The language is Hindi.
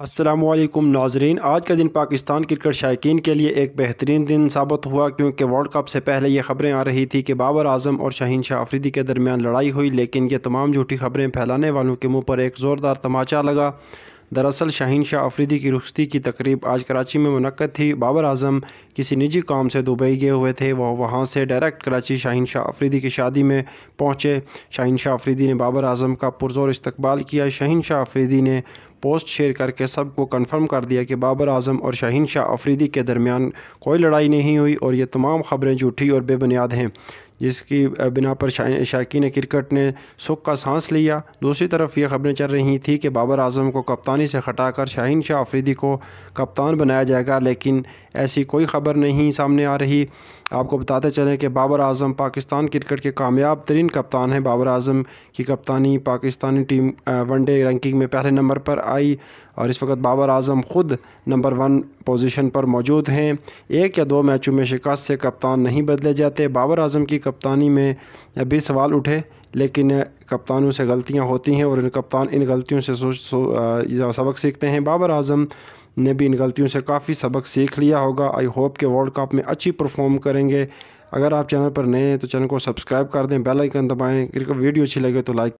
असलम नाजरीन आज का दिन पाकिस्तान क्रिकेट शायकीन के लिए एक बेहतरीन दिन साबित हुआ क्योंकि वर्ल्ड कप से पहले ये खबरें आ रही थी कि बाबर आजम और शाहीन शाह आफरीदी के दरमियान लड़ाई हुई लेकिन ये तमाम झूठी खबरें फैलाने वालों के मुंह पर एक ज़ोरदार तमाचा लगा दरअसल शाहीन शाह अफरीदी की रुख्सती की तकरीब आज कराची में मनक़द थी बाबर आजम किसी निजी काम से दुबई गए हुए थे वह वहाँ से डायरेक्ट कराची शाहीन शाह अफरीदी की शादी में पहुँचे शाहीन शाह अफरीदी ने बाबर आजम का पुरजोर इस्तबाल किया शाहीन शाह अफरीदी ने पोस्ट शेयर करके सबको कन्फर्म कर दिया कि बाबर आजम और शाहीन शाह अफरीदी के दरमियान कोई लड़ाई नहीं हुई और ये तमाम खबरें झूठी और बेबुनियाद हैं जिसकी बिना पर ने क्रिकेट ने सुख का सांस लिया दूसरी तरफ ये खबरें चल रही थी कि बाबर आजम को कप्तानी से हटाकर शाहीन शाह आफरीदी को कप्तान बनाया जाएगा लेकिन ऐसी कोई खबर नहीं सामने आ रही आपको बताते चलें कि बाबर आजम पाकिस्तान क्रिकेट के कामयाब तरीन कप्तान हैं बाबर आजम की कप्तानी पाकिस्तानी टीम वनडे रैंकिंग में पहले नंबर पर आई और इस वक्त बाबर आजम ख़ुद नंबर वन पोजीशन पर मौजूद हैं एक या दो मैचों में शिकस्त से कप्तान नहीं बदले जाते बाबर आजम की कप्तानी में भी सवाल उठे लेकिन कप्तानों से गलतियां होती हैं और इन कप्तान इन गलतियों से सोच सो, आ, सबक सीखते हैं बाबर आजम ने भी इन गलतियों से काफ़ी सबक सीख लिया होगा आई होप के वर्ल्ड कप में अच्छी परफॉर्म करेंगे अगर आप चैनल पर नए हैं तो चैनल को सब्सक्राइब कर दें बेल आइकन दबाएं वीडियो अच्छी लगे तो लाइक